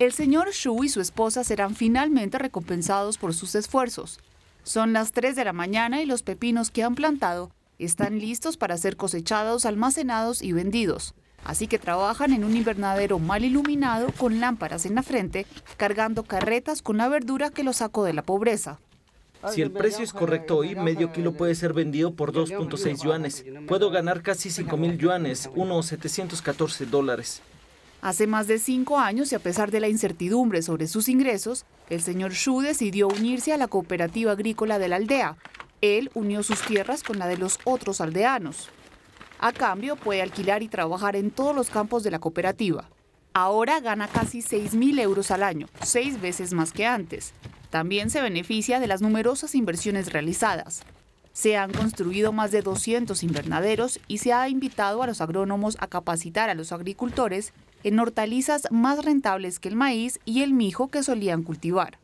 El señor Xu y su esposa serán finalmente recompensados por sus esfuerzos. Son las 3 de la mañana y los pepinos que han plantado están listos para ser cosechados, almacenados y vendidos. Así que trabajan en un invernadero mal iluminado con lámparas en la frente, cargando carretas con la verdura que los sacó de la pobreza. Si el precio es correcto hoy, medio kilo puede ser vendido por 2.6 yuanes. Puedo ganar casi 5.000 yuanes, unos 714 dólares. Hace más de cinco años y a pesar de la incertidumbre sobre sus ingresos, el señor Xu decidió unirse a la cooperativa agrícola de la aldea. Él unió sus tierras con la de los otros aldeanos. A cambio, puede alquilar y trabajar en todos los campos de la cooperativa. Ahora gana casi 6.000 euros al año, seis veces más que antes. También se beneficia de las numerosas inversiones realizadas. Se han construido más de 200 invernaderos y se ha invitado a los agrónomos a capacitar a los agricultores en hortalizas más rentables que el maíz y el mijo que solían cultivar.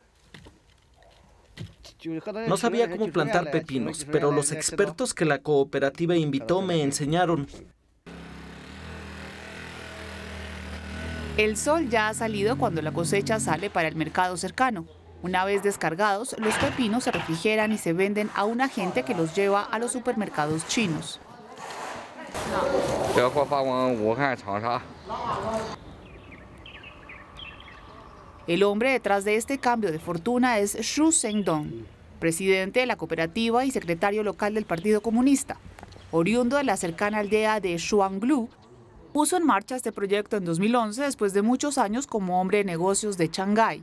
No sabía cómo plantar pepinos, pero los expertos que la cooperativa invitó me enseñaron. El sol ya ha salido cuando la cosecha sale para el mercado cercano. Una vez descargados, los pepinos se refrigeran y se venden a un agente que los lleva a los supermercados chinos. El hombre detrás de este cambio de fortuna es Xu Sengdong, presidente de la cooperativa y secretario local del Partido Comunista. Oriundo de la cercana aldea de Shuanglu, puso en marcha este proyecto en 2011 después de muchos años como hombre de negocios de Shanghái.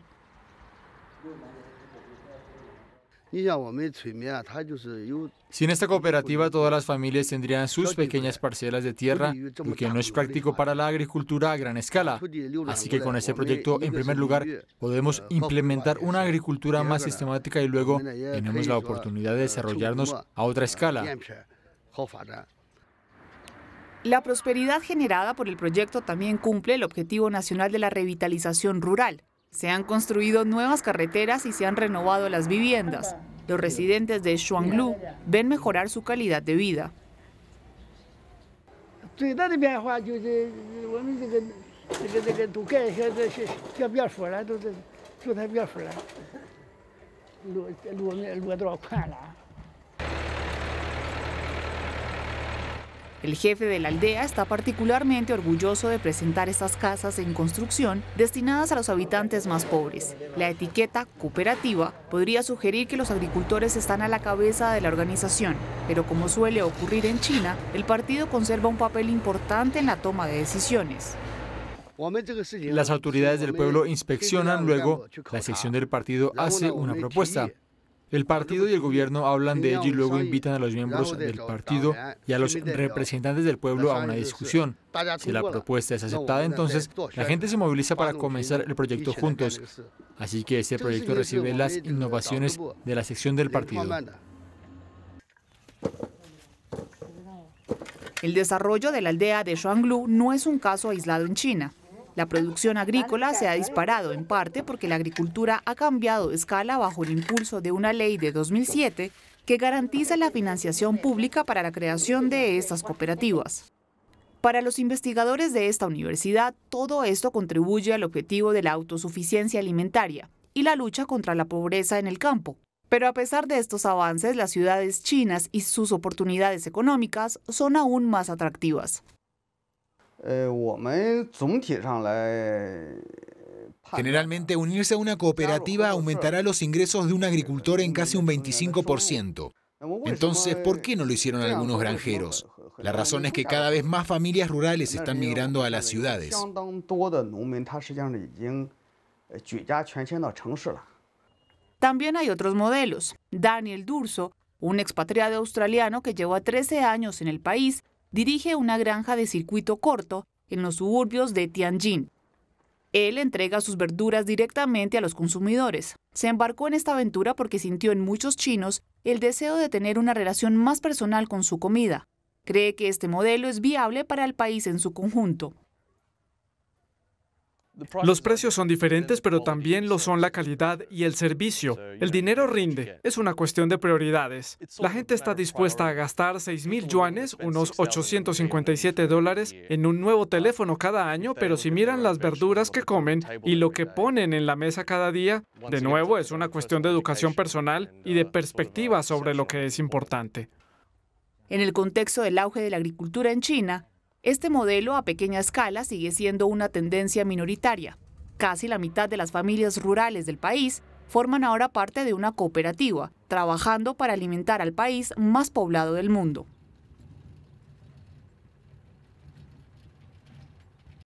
Sin esta cooperativa todas las familias tendrían sus pequeñas parcelas de tierra, lo que no es práctico para la agricultura a gran escala. Así que con este proyecto, en primer lugar, podemos implementar una agricultura más sistemática y luego tenemos la oportunidad de desarrollarnos a otra escala. La prosperidad generada por el proyecto también cumple el objetivo nacional de la revitalización rural se han construido nuevas carreteras y se han renovado las viviendas. Los residentes de Shuanglu ven mejorar su calidad de vida. El jefe de la aldea está particularmente orgulloso de presentar estas casas en construcción destinadas a los habitantes más pobres. La etiqueta cooperativa podría sugerir que los agricultores están a la cabeza de la organización, pero como suele ocurrir en China, el partido conserva un papel importante en la toma de decisiones. Las autoridades del pueblo inspeccionan, luego la sección del partido hace una propuesta. El partido y el gobierno hablan de ello y luego invitan a los miembros del partido y a los representantes del pueblo a una discusión. Si la propuesta es aceptada, entonces la gente se moviliza para comenzar el proyecto juntos. Así que este proyecto recibe las innovaciones de la sección del partido. El desarrollo de la aldea de Shuanglu no es un caso aislado en China. La producción agrícola se ha disparado en parte porque la agricultura ha cambiado de escala bajo el impulso de una ley de 2007 que garantiza la financiación pública para la creación de estas cooperativas. Para los investigadores de esta universidad, todo esto contribuye al objetivo de la autosuficiencia alimentaria y la lucha contra la pobreza en el campo. Pero a pesar de estos avances, las ciudades chinas y sus oportunidades económicas son aún más atractivas. Generalmente, unirse a una cooperativa aumentará los ingresos de un agricultor en casi un 25%. Entonces, ¿por qué no lo hicieron algunos granjeros? La razón es que cada vez más familias rurales están migrando a las ciudades. También hay otros modelos. Daniel Durso, un expatriado australiano que llevó 13 años en el país, dirige una granja de circuito corto en los suburbios de Tianjin. Él entrega sus verduras directamente a los consumidores. Se embarcó en esta aventura porque sintió en muchos chinos el deseo de tener una relación más personal con su comida. Cree que este modelo es viable para el país en su conjunto. Los precios son diferentes, pero también lo son la calidad y el servicio. El dinero rinde, es una cuestión de prioridades. La gente está dispuesta a gastar 6.000 yuanes, unos 857 dólares, en un nuevo teléfono cada año, pero si miran las verduras que comen y lo que ponen en la mesa cada día, de nuevo es una cuestión de educación personal y de perspectiva sobre lo que es importante. En el contexto del auge de la agricultura en China, este modelo a pequeña escala sigue siendo una tendencia minoritaria. Casi la mitad de las familias rurales del país forman ahora parte de una cooperativa, trabajando para alimentar al país más poblado del mundo.